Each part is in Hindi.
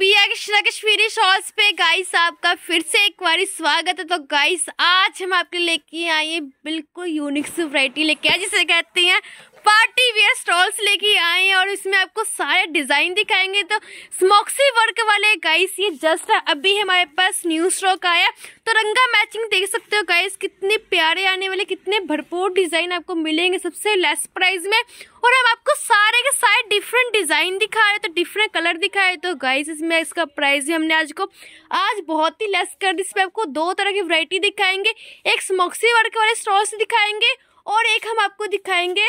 बिया कृष्णा कश्मीरी शॉल्स पे गाइस आपका फिर से एक बार स्वागत है तो गाइस आज हम आपके लेके आई बिल्कुल यूनिक सी वरायटी लेके आए जिसे कहते हैं पार्टी वेयर स्टॉल्स लेके आए हैं और इसमें आपको सारे डिजाइन दिखाएंगे तो स्मोक्सी वर्क वाले गाइस ये जस्ट अभी हमारे पास न्यू स्टॉक आया तो रंगा मैचिंग देख सकते हो गाइस कितने प्यारे आने वाले कितने भरपूर डिजाइन आपको मिलेंगे सबसे लेस प्राइस में और हम आपको सारे के सारे डिफरेंट डिजाइन दिखा रहे तो डिफरेंट कलर दिखाए तो गाइस इसमें इसका प्राइस भी हमने आज को आज बहुत ही लेस कर दी इसमें आपको दो तरह की वरायटी दिखाएंगे एक स्मोक्सी वर्क वाले स्टॉल्स दिखाएंगे और एक हम आपको दिखाएंगे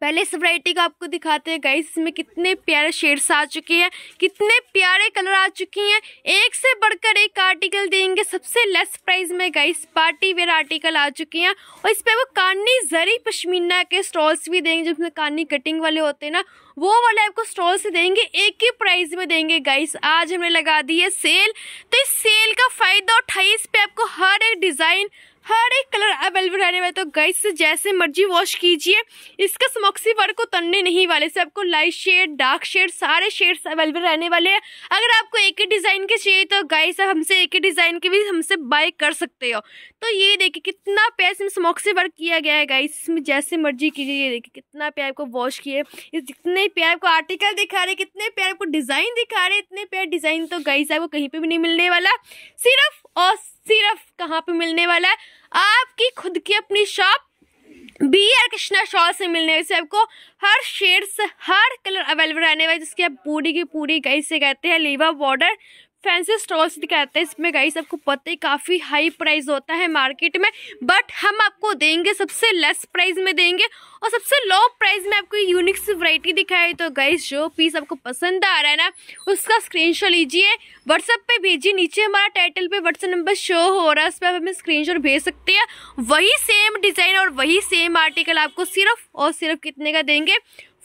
पहले इस वराइटी का आपको दिखाते हैं गाइस इसमें कितने प्यारे शेड्स आ चुके हैं कितने प्यारे कलर आ चुके हैं एक से बढ़कर एक आर्टिकल देंगे सबसे लेस प्राइस में गाइस पार्टी वेयर आर्टिकल आ चुके हैं और इस पर वो कानी जरी पश्मीना के स्टॉल्स भी देंगे जिसमें कानी कटिंग वाले होते हैं ना वो वाले आपको स्टॉल से देंगे एक ही प्राइस में देंगे गाइस आज हमने लगा दी है सेल तो इस सेल का फायदा उठाई इस पर आपको हर एक डिज़ाइन हर एक कलर अवेलेबल रहने वाले तो गाइस जैसे मर्जी वॉश कीजिए इसका स्मोक्सी वर्क को तनने नहीं वाले से आपको लाइट शेड डार्क शेड सारे शेड्स अवेलेबल रहने वाले हैं अगर आपको एक ही डिज़ाइन के चाहिए तो गाइस आप हमसे एक ही डिज़ाइन के भी हमसे बाय कर सकते हो तो ये देखिए कितना प्यार इसमें स्मोक्सी वर्क किया गया है गाइस इसमें जैसे मर्जी कीजिए ये देखिए कितना प्यार को वॉश किए जितने प्यार को आर्टिकल दिखा रहे कितने प्यार को डिज़ाइन दिखा रहे इतने प्यार डिज़ाइन तो गाइस आपको कहीं पर भी नहीं मिलने वाला सिर्फ और सिर्फ कहाँ पे मिलने वाला है आपकी खुद की अपनी shop B R Krishna shawl से मिलने वाले आपको हर शेड्स हर कलर अवेलेबल रहने वाले जिसकी आप पूरी की पूरी गई से कहते हैं लीवा बॉर्डर फैंसी स्टॉल्स दिखाते हैं इसमें गाइस आपको पता ही काफ़ी हाई प्राइस होता है मार्केट में बट हम आपको देंगे सबसे लेस प्राइस में देंगे और सबसे लो प्राइस में आपको यूनिक सी वरायटी दिखाई तो गाइस जो पीस आपको पसंद आ रहा है ना उसका शॉट लीजिए व्हाट्सएप पे भेजिए नीचे हमारा टाइटल पे व्हाट्सएप नंबर शो हो रहा है उस पर आप हमें शॉट भेज सकते हैं वही सेम डिज़ाइन और वही सेम आर्टिकल आपको सिर्फ और सिर्फ कितने का देंगे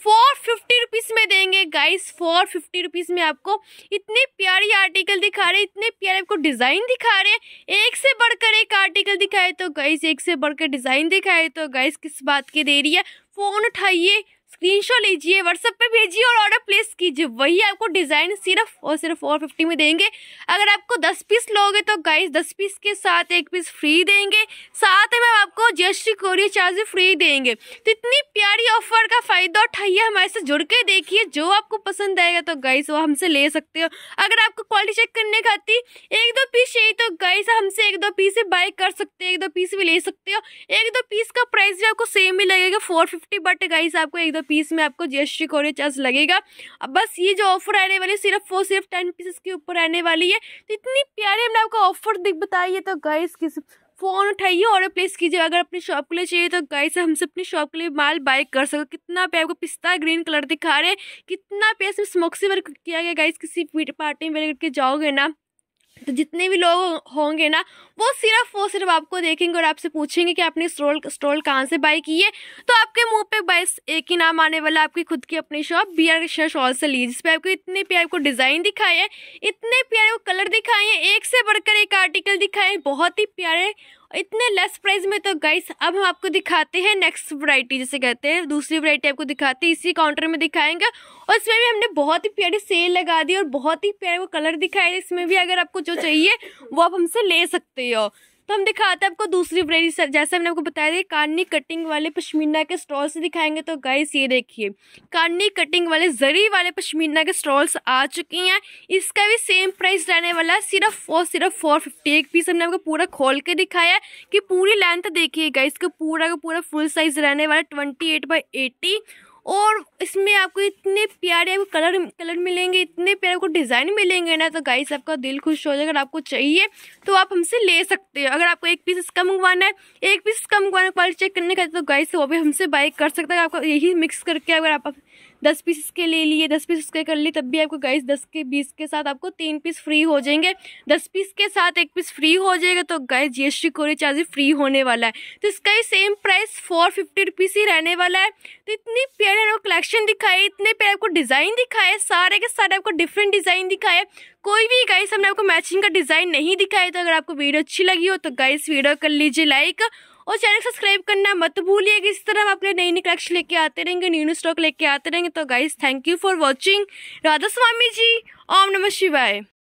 फोर फिफ्टी रुपीज़ में देंगे गाइस फोर फिफ्टी रुपीज़ में आपको इतनी प्यारी आर्टिकल दिखा रहे इतने प्यारे आपको डिज़ाइन दिखा रहे एक से बढ़कर एक आर्टिकल दिखाए तो गाइस एक से बढ़कर डिज़ाइन दिखाए तो गाइस किस बात की रही है फ़ोन उठाइए स्क्रीनशॉट लीजिए व्हाट्सएप पे भेजिए और ऑर्डर प्लेस कीजिए वही आपको डिज़ाइन सिर्फ और सिर्फ फोर फिफ्टी में देंगे अगर आपको दस पीस लोगे तो गाइस दस पीस के साथ एक पीस फ्री देंगे साथ में आपको जीएसटी कोरियर चार्ज फ्री देंगे तो इतनी प्यारी ऑफर का फ़ायदा उठाइए हमारे से जुड़ के देखिए जो आपको पसंद आएगा तो गाइस वो हमसे ले सकते हो अगर आपको क्वालिटी चेक करने का एक दो पीस चाहिए तो गाइस हमसे एक दो पीस बाय कर सकते हो एक दो पीस भी ले सकते हो एक दो पीस का प्राइस भी आपको सेम ही लगेगा फोर फिफ्टी बट गाइस आपको एक दो पीस में आपको जीएसटी कोरियर चार्ज लगेगा अब बस ये जो ऑफर आने वाली है सिर्फ और सिर्फ टेन पीसेस के ऊपर आने वाली है तो इतनी प्यारी हमने आपको ऑफर दिख बताई है तो गाइस किस फ़ोन उठाइए ऑर्डर प्लेस कीजिए अगर अपनी शॉप के लिए चाहिए तो गाइस हमसे अपनी शॉप के लिए माल बाय कर सको कितना पे आपको पिस्ता ग्रीन कलर दिखा रहे हैं कितना पे इसमें स्मोक्सी वर्क किया गया गाइस किसी पार्टी में करके के जाओगे ना तो जितने भी लोग होंगे ना वो सिर्फ वो सिर्फ आपको देखेंगे और आपसे पूछेंगे कि आपने स्टॉल स्टोल कहाँ से बाई की है तो आपके मुंह पे बस एक ही नाम आने वाला आपकी खुद की अपनी शॉप बी आर शॉल से ली जिसपे आपको इतने प्यारे को डिज़ाइन दिखाए हैं इतने प्यारे को कलर दिखाए हैं एक से बढ़कर एक आर्टिकल दिखाए बहुत ही प्यारे इतने लेस प्राइस में तो गाइस अब हम आपको दिखाते हैं नेक्स्ट वैरायटी जैसे कहते हैं दूसरी वैरायटी आपको दिखाते हैं इसी काउंटर में दिखाएंगे और इसमें भी हमने बहुत ही प्यारी सेल लगा दी और बहुत ही प्यारे वो कलर दिखाए इसमें भी अगर आपको जो चाहिए वो आप हमसे ले सकते हो तो हम दिखाते हैं आपको दूसरी ब्रेरी जैसे हमने आपको बताया था कानी कटिंग वाले पश्मीना के स्टॉल्स दिखाएंगे तो गाइस ये देखिए कानी कटिंग वाले जरी वाले पश्मीना के स्टॉल्स आ चुकी हैं इसका भी सेम प्राइस रहने वाला है सिर्फ और सिर्फ फोर फिफ्टी एक पीस हमने आपको पूरा खोल के दिखाया है कि पूरी लेंथ देखिए गाइस का पूरा का पूरा फुल साइज रहने वाला ट्वेंटी एट बाई एटी और इसमें आपको इतने प्यारे आपको कलर कलर मिलेंगे इतने प्यारे आपको डिज़ाइन मिलेंगे ना तो गाइस आपका दिल खुश हो जाएगा अगर आपको चाहिए तो आप हमसे ले सकते हो अगर आपको एक पीस इसका मंगवाना है एक पीस इसका मंगवाना क्वालिटी चेक करने का तो गाइस वो भी हमसे बाई कर सकता है आपको यही मिक्स करके अगर आप दस पीस के ले लिए दस पीस उसके कर लिए तब भी आपको गाइस दस के बीस के साथ आपको तीन पीस फ्री हो जाएंगे दस पीस के साथ एक पीस फ्री हो जाएगा तो गाइस टी कोरियर चार्जेस फ्री होने वाला है तो इसका ही same price four fifty rupees ही रहने वाला है तो इतनी प्यारे आपको कलेक्शन दिखाए इतने प्यारे आपको डिज़ाइन दिखाए सारे के सारे आपको डिफरेंट डिज़ाइन दिखाए कोई भी गाइस हमने आपको मैचिंग का डिज़ाइन नहीं दिखाया तो अगर आपको वीडियो अच्छी लगी हो तो गाइस वीडियो कर लीजिए लाइक और चैनल सब्सक्राइब करना मत भूलिएगा इस तरह हम अपने नई नई कलेक्शन लेके आते रहेंगे न्यू न्यू स्टॉक लेके आते रहेंगे तो guys thank you for watching Radha Swami ji ओम नमः शिवाय